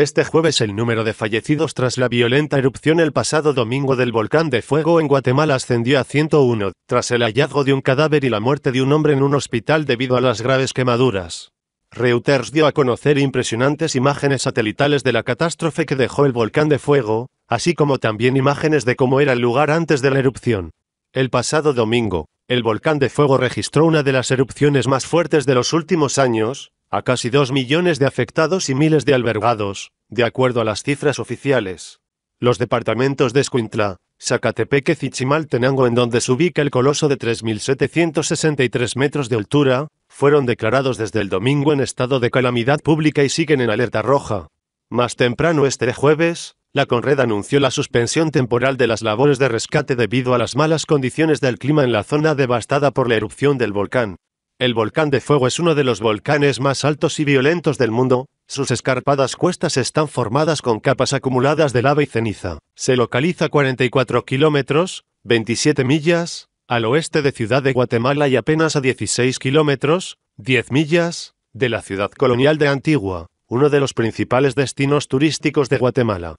Este jueves el número de fallecidos tras la violenta erupción el pasado domingo del volcán de fuego en Guatemala ascendió a 101, tras el hallazgo de un cadáver y la muerte de un hombre en un hospital debido a las graves quemaduras. Reuters dio a conocer impresionantes imágenes satelitales de la catástrofe que dejó el volcán de fuego, así como también imágenes de cómo era el lugar antes de la erupción. El pasado domingo, el volcán de fuego registró una de las erupciones más fuertes de los últimos años, a casi dos millones de afectados y miles de albergados, de acuerdo a las cifras oficiales. Los departamentos de Escuintla, Zacatepeque y Chimaltenango, en donde se ubica el coloso de 3.763 metros de altura, fueron declarados desde el domingo en estado de calamidad pública y siguen en alerta roja. Más temprano este jueves, la Conred anunció la suspensión temporal de las labores de rescate debido a las malas condiciones del clima en la zona devastada por la erupción del volcán. El volcán de fuego es uno de los volcanes más altos y violentos del mundo, sus escarpadas cuestas están formadas con capas acumuladas de lava y ceniza. Se localiza a 44 kilómetros, 27 millas, al oeste de Ciudad de Guatemala y apenas a 16 kilómetros, 10 millas, de la ciudad colonial de Antigua, uno de los principales destinos turísticos de Guatemala.